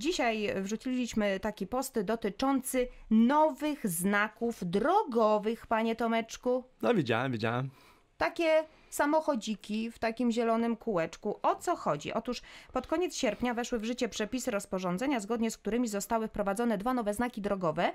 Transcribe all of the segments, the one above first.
Dzisiaj wrzuciliśmy taki post dotyczący nowych znaków drogowych, panie Tomeczku. No widziałem, widziałem. Takie samochodziki w takim zielonym kółeczku. O co chodzi? Otóż pod koniec sierpnia weszły w życie przepisy rozporządzenia, zgodnie z którymi zostały wprowadzone dwa nowe znaki drogowe,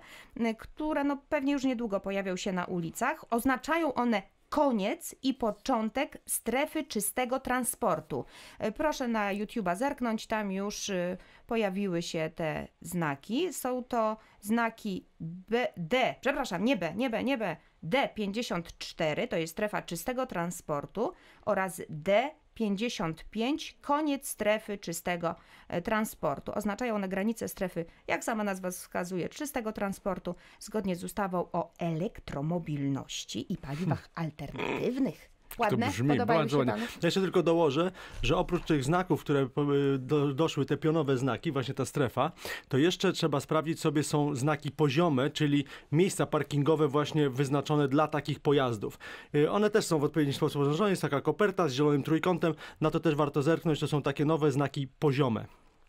które no pewnie już niedługo pojawią się na ulicach. Oznaczają one koniec i początek strefy czystego transportu. E, proszę na YouTube'a zerknąć, tam już e, pojawiły się te znaki. Są to znaki B, D, przepraszam, nie B, nie B, nie B, D54, to jest strefa czystego transportu oraz D 55, koniec strefy czystego e, transportu. Oznaczają one granicę strefy, jak sama nazwa wskazuje, czystego transportu, zgodnie z ustawą o elektromobilności i paliwach hmm. alternatywnych. Ładne, to brzmi, bardzo ładnie. Ja jeszcze tylko dołożę, że oprócz tych znaków, które do, doszły, te pionowe znaki, właśnie ta strefa, to jeszcze trzeba sprawdzić sobie są znaki poziome, czyli miejsca parkingowe właśnie wyznaczone dla takich pojazdów. Y, one też są w odpowiedni sposób oznaczone, jest taka koperta z zielonym trójkątem, na to też warto zerknąć, to są takie nowe znaki poziome.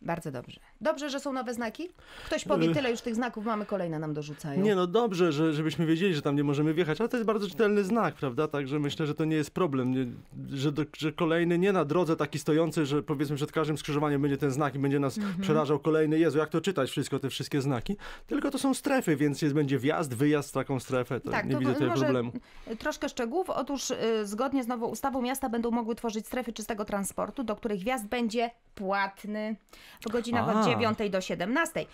Bardzo dobrze. Dobrze, że są nowe znaki? Ktoś powie, y- tyle już tych znaków mamy, kolejne nam dorzucają. Nie, no dobrze, że, żebyśmy wiedzieli, że tam nie możemy wjechać, ale to jest bardzo czytelny znak, prawda? Także myślę, że to nie jest problem, nie, że, do, że, kolejny nie na drodze taki stojący, że powiedzmy przed każdym skrzyżowaniem będzie ten znak i będzie nas mhm. przerażał kolejny. Jezu, jak to czytać wszystko, te wszystkie znaki? Tylko to są strefy, więc jest, będzie wjazd, wyjazd w taką strefę. To tak, nie to widzę tutaj problemu. Troszkę szczegółów. Otóż yy, zgodnie z nową ustawą miasta będą mogły tworzyć strefy czystego transportu, do których wjazd będzie płatny w godzinach A. od 9 do 17.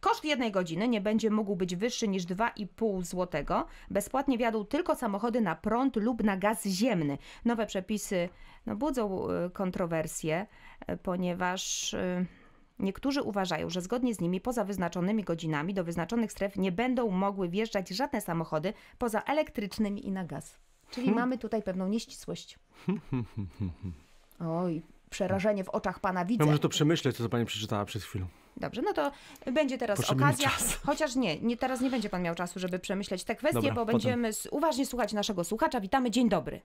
Koszt jednej godziny nie będzie mógł być wyższy niż 2,5 zł. Bezpłatnie wiadą tylko samochody na prąd lub na gaz ziemny. Nowe przepisy no, budzą y, kontrowersje, y, ponieważ y, niektórzy uważają, że zgodnie z nimi poza wyznaczonymi godzinami do wyznaczonych stref nie będą mogły wjeżdżać żadne samochody poza elektrycznymi i na gaz. Czyli hmm. mamy tutaj pewną nieścisłość. Oj, przerażenie w oczach pana widzę. Ja no, może to przemyśleć, co pani przeczytała przed chwilą. Dobrze, no to będzie teraz okazja. Chociaż nie, nie, teraz nie będzie pan miał czasu, żeby przemyśleć te kwestie, Dobra, bo będziemy potem. uważnie słuchać naszego słuchacza. Witamy, dzień dobry.